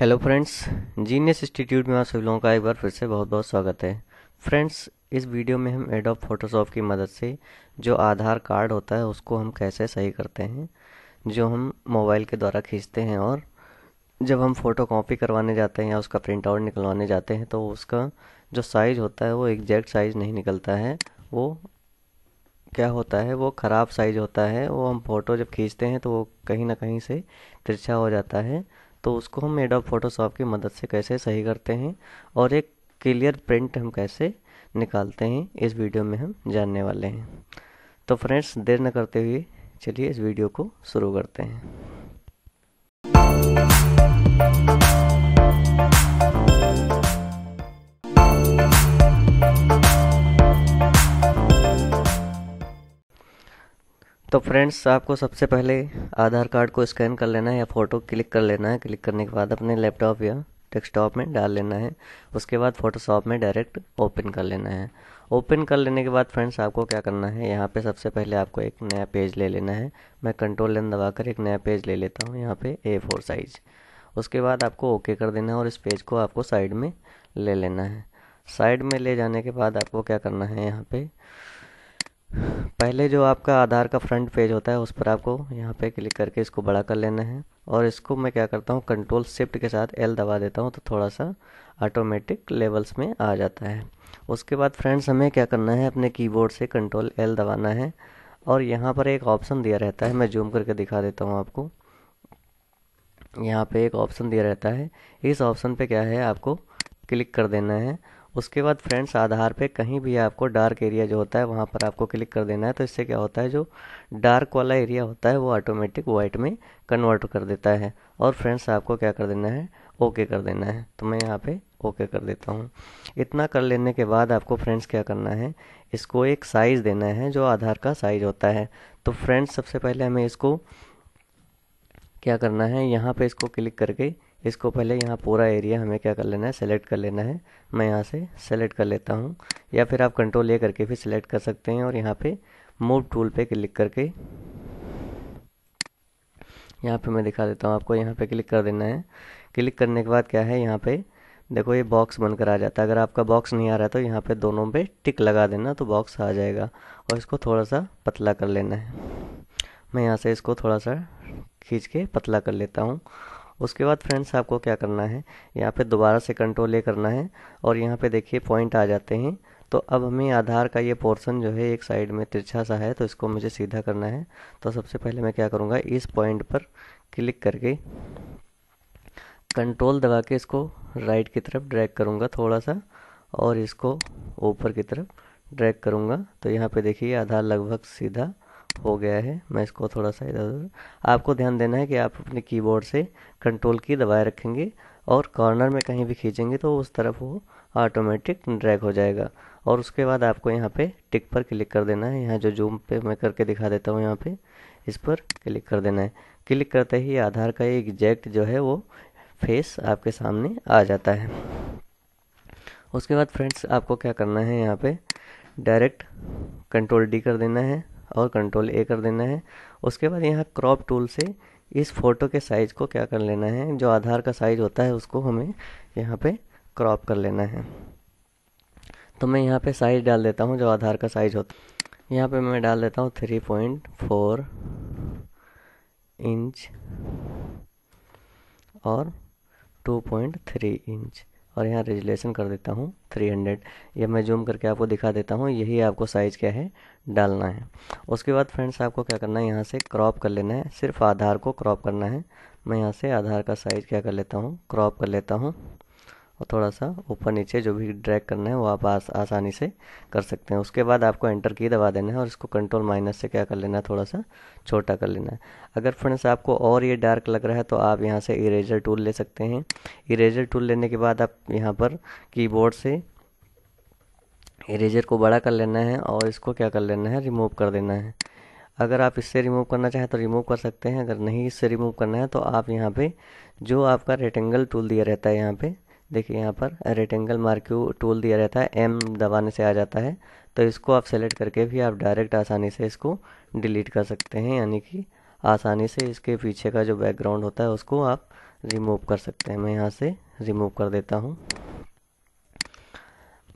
hello friends genius institute में आप सभी लोगों का एक बार फिर से बहुत बहुत स्वागत है फ्रेंड्स इस वीडियो में हम एडोब फोटोशॉप की मदद से जो आधार कार्ड होता है उसको हम कैसे सही करते हैं जो हम मोबाइल के द्वारा खींचते हैं और जब हम फ़ोटो कॉपी करवाने जाते हैं या उसका प्रिंट आउट निकलवाने जाते हैं तो उसका जो साइज़ होता है वो एग्जैक्ट साइज़ नहीं निकलता है वो क्या होता है वो ख़राब साइज़ होता है वो हम फ़ोटो जब खींचते हैं तो वो कहीं ना कहीं से तिरछा हो जाता है तो उसको हम एडोब फोटोशॉप की मदद से कैसे सही करते हैं और एक क्लियर प्रिंट हम कैसे निकालते हैं इस वीडियो में हम जानने वाले हैं तो फ्रेंड्स देर न करते हुए चलिए इस वीडियो को शुरू करते हैं तो फ्रेंड्स आपको सबसे पहले आधार कार्ड को स्कैन कर लेना है या फ़ोटो क्लिक कर लेना है क्लिक करने के बाद अपने लैपटॉप या डेस्कटॉप में डाल लेना है उसके बाद फ़ोटोशॉप में डायरेक्ट ओपन कर लेना है ओपन कर लेने के बाद फ्रेंड्स आपको क्या करना है यहाँ पे सबसे पहले आपको एक नया पेज ले लेना है मैं कंट्रोल एन दबा कर एक नया पेज ले लेता हूँ यहाँ पे ए फोर साइज उसके बाद आपको ओके कर देना है और इस पेज को आपको साइड में ले लेना है साइड में ले जाने के बाद आपको क्या करना है यहाँ पर पहले जो आपका आधार का फ्रंट पेज होता है उस पर आपको यहाँ पे क्लिक करके इसको बड़ा कर लेना है और इसको मैं क्या करता हूँ कंट्रोल शिफ्ट के साथ एल दबा देता हूँ तो थोड़ा सा ऑटोमेटिक लेवल्स में आ जाता है उसके बाद फ्रेंड्स हमें क्या करना है अपने कीबोर्ड से कंट्रोल एल दबाना है और यहाँ पर एक ऑप्शन दिया रहता है मैं जूम करके दिखा देता हूँ आपको यहाँ पर एक ऑप्शन दिया रहता है इस ऑप्शन पर क्या है आपको क्लिक कर देना है उसके बाद फ्रेंड्स आधार पे कहीं भी आपको डार्क एरिया जो होता है वहाँ पर आपको क्लिक कर देना है तो इससे क्या होता है जो डार्क वाला एरिया होता है वो ऑटोमेटिक वाइट में कन्वर्ट कर देता है और फ्रेंड्स आपको क्या कर देना है ओके कर देना है तो मैं यहाँ पे ओके कर देता हूँ इतना कर लेने के बाद आपको फ्रेंड्स क्या करना है इसको एक साइज़ देना है जो आधार का साइज़ होता है तो फ्रेंड्स सबसे पहले हमें इसको क्या करना है यहाँ पे इसको क्लिक करके इसको पहले यहाँ पूरा एरिया हमें क्या कर लेना है सेलेक्ट कर लेना है मैं यहाँ से सेलेक्ट कर लेता हूँ या फिर आप कंट्रोल ले करके भी सेलेक्ट कर सकते हैं और यहाँ पे मूव टूल पे क्लिक करके यहाँ पे मैं दिखा देता हूँ आपको यहाँ पे क्लिक कर देना है क्लिक करने के बाद क्या है यहाँ पे देखो ये बॉक्स बनकर आ जाता है अगर आपका बॉक्स नहीं आ रहा तो यहाँ पे दोनों पे टिक लगा देना तो बॉक्स आ जाएगा और इसको थोड़ा सा पतला कर लेना है मैं यहाँ से इसको थोड़ा सा खींच के पतला कर लेता हूँ उसके बाद फ्रेंड्स आपको क्या करना है यहाँ पे दोबारा से कंट्रोल ए करना है और यहाँ पे देखिए पॉइंट आ जाते हैं तो अब हमें आधार का ये पोर्शन जो है एक साइड में तिरछा सा है तो इसको मुझे सीधा करना है तो सबसे पहले मैं क्या करूँगा इस पॉइंट पर क्लिक करके कंट्रोल दबा के इसको राइट की तरफ ड्रैग करूँगा थोड़ा सा और इसको ऊपर की तरफ ड्रैग करूँगा तो यहाँ पे देखिए आधार लगभग सीधा हो गया है मैं इसको थोड़ा सा इधर उधर आपको ध्यान देना है कि आप अपने कीबोर्ड से कंट्रोल की दबाए रखेंगे और कॉर्नर में कहीं भी खींचेंगे तो उस तरफ वो ऑटोमेटिक ड्रैग हो जाएगा और उसके बाद आपको यहाँ पे टिक पर क्लिक कर देना है यहाँ जो जूम पे मैं करके दिखा देता हूँ यहाँ पे इस पर क्लिक कर देना है क्लिक करते ही आधार का एग्जैक्ट जो है वो फेस आपके सामने आ जाता है उसके बाद फ्रेंड्स आपको क्या करना है यहाँ पे डायरेक्ट कंट्रोल डी कर देना है और कंट्रोल ए कर देना है उसके बाद यहाँ क्रॉप टूल से इस फ़ोटो के साइज़ को क्या कर लेना है जो आधार का साइज़ होता है उसको हमें यहाँ पे क्रॉप कर लेना है तो मैं यहाँ पे साइज़ डाल देता हूँ जो आधार का साइज़ होता है यहाँ पे मैं डाल देता हूँ थ्री पॉइंट फोर इंच और टू पॉइंट थ्री इंच और यहाँ रेजुलेशन कर देता हूँ 300 यह मैं जूम करके आपको दिखा देता हूँ यही आपको साइज़ क्या है डालना है उसके बाद फ्रेंड्स आपको क्या करना है यहाँ से क्रॉप कर लेना है सिर्फ आधार को क्रॉप करना है मैं यहाँ से आधार का साइज़ क्या कर लेता हूँ क्रॉप कर लेता हूँ और थोड़ा सा ऊपर नीचे जो भी ड्रैग करना है वो आप आस, आसानी से कर सकते हैं उसके बाद आपको एंटर की दबा देना है और इसको कंट्रोल माइनस से क्या कर लेना है थोड़ा सा छोटा कर लेना है अगर फ्रेंड्स आपको और ये डार्क लग रहा है तो आप यहाँ से इरेजर टूल ले सकते हैं इरेजर टूल लेने के बाद आप यहाँ पर कीबोर्ड से इरेजर को बड़ा कर लेना है और इसको क्या कर लेना है रिमूव कर देना है अगर आप इससे रिमूव करना चाहें तो रिमूव कर सकते हैं अगर नहीं इससे रिमूव करना है तो आप यहाँ पे जो आपका रेक्टेंगल टूल दिया रहता है यहाँ पे देखिए यहाँ पर रेक्टेंगल मार्क्यू टूल दिया रहता है एम दबाने से आ जाता है तो इसको आप सेलेक्ट करके भी आप डायरेक्ट आसानी से इसको डिलीट कर सकते हैं यानी कि आसानी से इसके पीछे का जो बैकग्राउंड होता है उसको आप रिमूव कर सकते हैं मैं यहाँ से रिमूव कर देता हूँ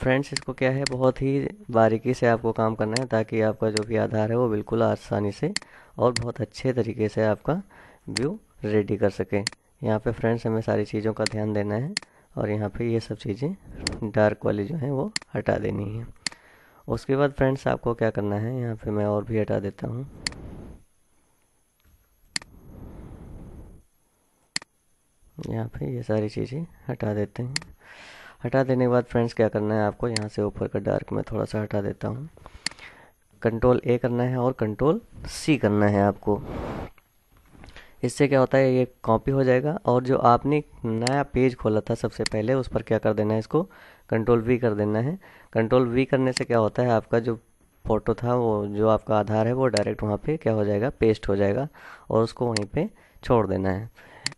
फ्रेंड्स इसको क्या है बहुत ही बारीकी से आपको काम करना है ताकि आपका जो भी आधार है वो बिल्कुल आसानी से और बहुत अच्छे तरीके से आपका व्यू रेडी कर सकें यहाँ पे फ्रेंड्स हमें सारी चीज़ों का ध्यान देना है और यहाँ पे ये सब चीज़ें डार्क वाली जो हैं वो हटा देनी है उसके बाद फ्रेंड्स आपको क्या करना है यहाँ पे मैं और भी हटा देता हूँ यहाँ पे ये सारी चीज़ें हटा देते हैं हटा देने के बाद फ्रेंड्स क्या करना है आपको यहाँ से ऊपर का डार्क मैं थोड़ा सा हटा देता हूँ कंट्रोल ए करना है और कंट्रोल सी करना है आपको इससे क्या होता है ये कॉपी हो जाएगा और जो आपने नया पेज खोला था सबसे पहले उस पर क्या कर देना है इसको कंट्रोल वी कर देना है कंट्रोल वी करने से क्या होता है आपका जो फ़ोटो था वो जो आपका आधार है वो डायरेक्ट वहाँ पे क्या हो जाएगा पेस्ट हो जाएगा और उसको वहीं पे छोड़ देना है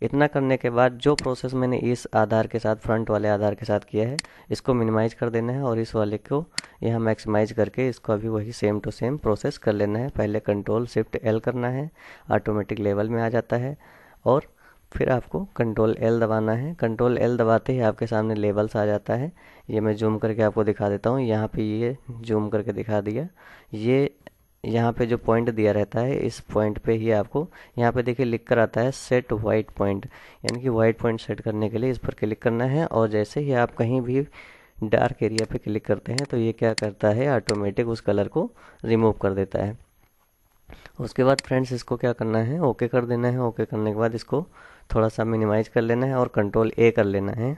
इतना करने के बाद जो प्रोसेस मैंने इस आधार के साथ फ्रंट वाले आधार के साथ किया है इसको मिनिमाइज कर देना है और इस वाले को यहाँ मैक्सिमाइज करके इसको अभी वही सेम टू सेम प्रोसेस कर लेना है पहले कंट्रोल शिफ्ट एल करना है ऑटोमेटिक लेवल में आ जाता है और फिर आपको कंट्रोल एल दबाना है कंट्रोल एल दबाते ही आपके सामने लेवल्स आ जाता है ये मैं जूम करके आपको दिखा देता हूँ यहाँ पे ये जूम करके दिखा दिया ये यहाँ पे जो पॉइंट दिया रहता है इस पॉइंट पे ही आपको यहाँ पे देखिए लिख कर आता है सेट वाइट पॉइंट यानी कि वाइट पॉइंट सेट करने के लिए इस पर क्लिक करना है और जैसे ही आप कहीं भी डार्क एरिया पे क्लिक करते हैं तो ये क्या करता है ऑटोमेटिक उस कलर को रिमूव कर देता है उसके बाद फ्रेंड्स इसको क्या करना है ओके कर देना है ओके करने के बाद इसको थोड़ा सा मिनिमाइज़ कर लेना है और कंट्रोल ए कर लेना है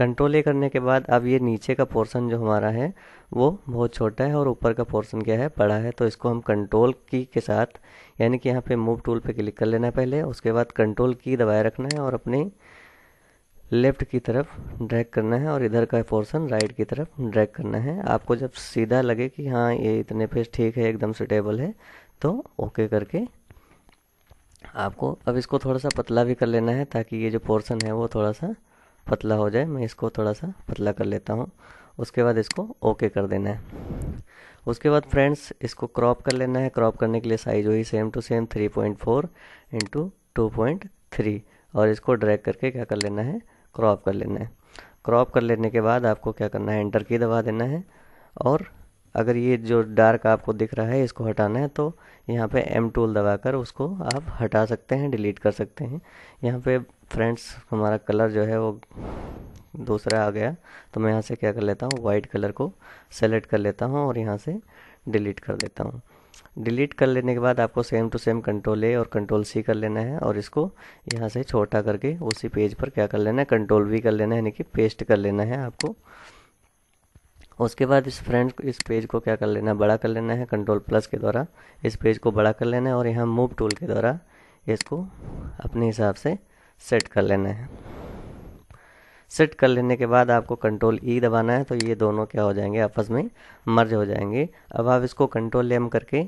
कंट्रोल ए करने के बाद अब ये नीचे का पोर्शन जो हमारा है वो बहुत छोटा है और ऊपर का पोर्शन क्या है बड़ा है तो इसको हम कंट्रोल की के साथ यानी कि यहाँ पे मूव टूल पे क्लिक कर लेना है पहले उसके बाद कंट्रोल की दबाए रखना है और अपनी लेफ़्ट की तरफ ड्रैग करना है और इधर का पोर्शन राइट की तरफ ड्रैग करना है आपको जब सीधा लगे कि हाँ ये इतने पेज ठीक है एकदम सुटेबल है तो ओके करके आपको अब इसको थोड़ा सा पतला भी कर लेना है ताकि ये जो पोर्शन है वो थोड़ा सा पतला हो जाए मैं इसको थोड़ा सा पतला कर लेता हूँ उसके बाद इसको ओके कर देना है उसके बाद फ्रेंड्स इसको क्रॉप कर लेना है क्रॉप करने के लिए साइज वही same to same three point four into two point three और इसको ड्रैग करके क्या कर लेना है क्रॉप कर लेना है क्रॉप कर लेने के बाद आपको क्या करना है एंटर की दबा देना है और अगर ये जो डार्क आपको दिख रहा है इसको हटाना है तो यहाँ पे एम टूल दबाकर उसको आप हटा सकते हैं डिलीट कर सकते हैं यहाँ पे फ्रेंड्स हमारा कलर जो है वो दूसरा आ गया तो मैं यहाँ से क्या कर लेता हूँ वाइट कलर को सेलेक्ट कर लेता हूँ और यहाँ से डिलीट कर देता हूँ डिलीट कर लेने के बाद आपको same to same control A और कंट्रोल सी कर लेना है और इसको यहाँ से छोटा करके उसी पेज पर क्या कर लेना है कंट्रोल वी कर लेना है यानी कि पेस्ट कर लेना है आपको उसके बाद इस फ्रेंड इस पेज को क्या कर लेना है बड़ा कर लेना है कंट्रोल प्लस के द्वारा इस पेज को बड़ा कर लेना है और यहाँ मूव टूल के द्वारा इसको अपने हिसाब से सेट कर लेना है सेट कर लेने के बाद आपको कंट्रोल ई e दबाना है तो ये दोनों क्या हो जाएंगे आपस में मर्ज हो जाएंगे अब आप इसको कंट्रोल एम करके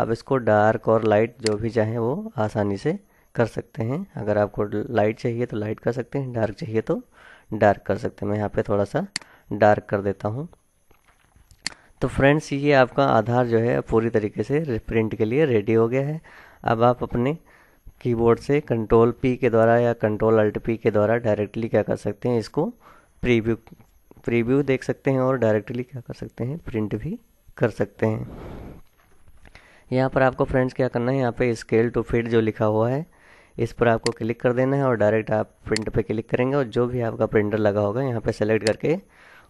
आप इसको डार्क और लाइट जो भी चाहें वो आसानी से कर सकते हैं अगर आपको लाइट चाहिए तो लाइट कर सकते हैं डार्क चाहिए तो डार्क कर सकते हैं मैं यहाँ पे थोड़ा सा डार्क कर देता हूँ तो फ्रेंड्स ये आपका आधार जो है पूरी तरीके से प्रिंट के लिए रेडी हो गया है अब आप अपने कीबोर्ड से कंट्रोल पी के द्वारा या कंट्रोल अल्ट पी के द्वारा डायरेक्टली क्या कर सकते हैं इसको प्रीव्यू प्रीव्यू देख सकते हैं और डायरेक्टली क्या कर सकते हैं प्रिंट भी कर सकते हैं यहाँ पर आपको फ्रेंड्स क्या करना है यहाँ पे स्केल टू फिट जो लिखा हुआ है इस पर आपको क्लिक कर देना है और डायरेक्ट आप प्रिंट पे क्लिक करेंगे और जो भी आपका प्रिंटर लगा होगा यहाँ पे सेलेक्ट करके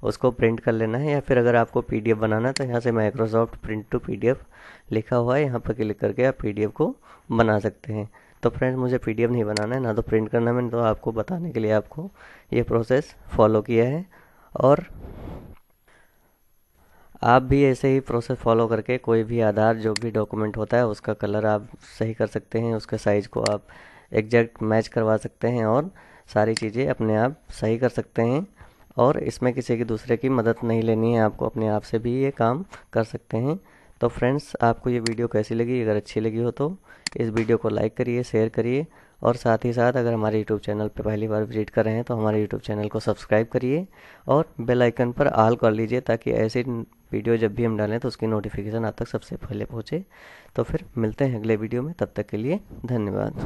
उसको प्रिंट कर लेना है या फिर अगर आपको पीडीएफ बनाना है तो यहाँ से माइक्रोसॉफ्ट प्रिंट टू पीडीएफ लिखा हुआ है यहाँ पर क्लिक करके आप पीडीएफ को बना सकते हैं तो फ्रेंड्स मुझे पी नहीं बनाना है ना तो प्रिंट करना है मैंने तो आपको बताने के लिए आपको ये प्रोसेस फॉलो किया है और आप भी ऐसे ही प्रोसेस फॉलो करके कोई भी आधार जो भी डॉक्यूमेंट होता है उसका कलर आप सही कर सकते हैं उसके साइज़ को आप एग्जैक्ट मैच करवा सकते हैं और सारी चीज़ें अपने आप सही कर सकते हैं और इसमें किसी की दूसरे की मदद नहीं लेनी है आपको अपने आप से भी ये काम कर सकते हैं तो फ्रेंड्स आपको ये वीडियो कैसी लगी अगर अच्छी लगी हो तो इस वीडियो को लाइक करिए शेयर करिए और साथ ही साथ अगर हमारे यूट्यूब चैनल पर पहली बार विजिट कर रहे हैं तो हमारे यूट्यूब चैनल को सब्सक्राइब करिए और बेल आइकन पर आल कर लीजिए ताकि ऐसी वीडियो जब भी हम डालें तो उसकी नोटिफिकेशन आप तक सबसे पहले पहुँचे तो फिर मिलते हैं अगले वीडियो में तब तक के लिए धन्यवाद